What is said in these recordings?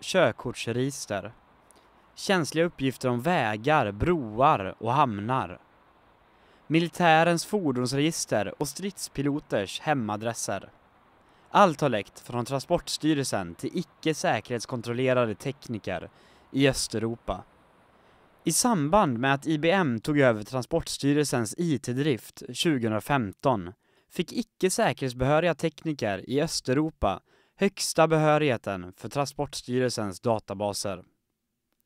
körkortsregister, känsliga uppgifter om vägar, broar och hamnar, militärens fordonsregister och stridspiloters hemadresser. Allt har läckt från Transportstyrelsen till icke säkerhetskontrollerade tekniker i Östeuropa. I samband med att IBM tog över Transportstyrelsens IT-drift 2015 fick icke säkerhetsbehöriga tekniker i Östeuropa högsta behörigheten för Transportstyrelsens databaser.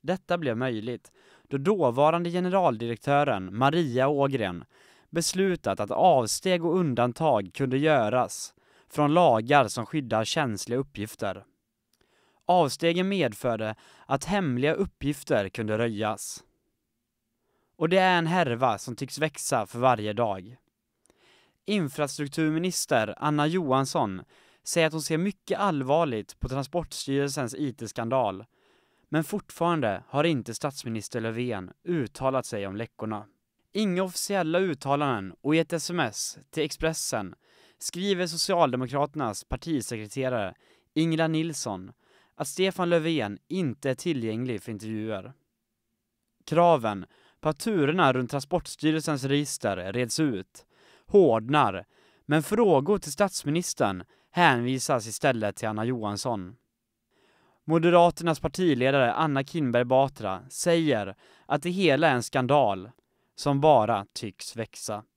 Detta blev möjligt då dåvarande generaldirektören Maria Ågren beslutat att avsteg och undantag kunde göras från lagar som skyddar känsliga uppgifter. Avstegen medförde att hemliga uppgifter kunde röjas. Och det är en härva som tycks växa för varje dag. Infrastrukturminister Anna Johansson säger att hon ser mycket allvarligt på Transportstyrelsens IT-skandal. Men fortfarande har inte statsminister Löfven uttalat sig om läckorna. Inga officiella uttalanden och i ett sms till Expressen skriver Socialdemokraternas partisekreterare Ingela Nilsson att Stefan Löfven inte är tillgänglig för intervjuer. Kraven på att turerna runt Transportstyrelsens register reds ut hårdnar, men frågor till statsministern hänvisas istället till Anna Johansson. Moderaternas partiledare Anna Kinberg Batra säger att det hela är en skandal som bara tycks växa.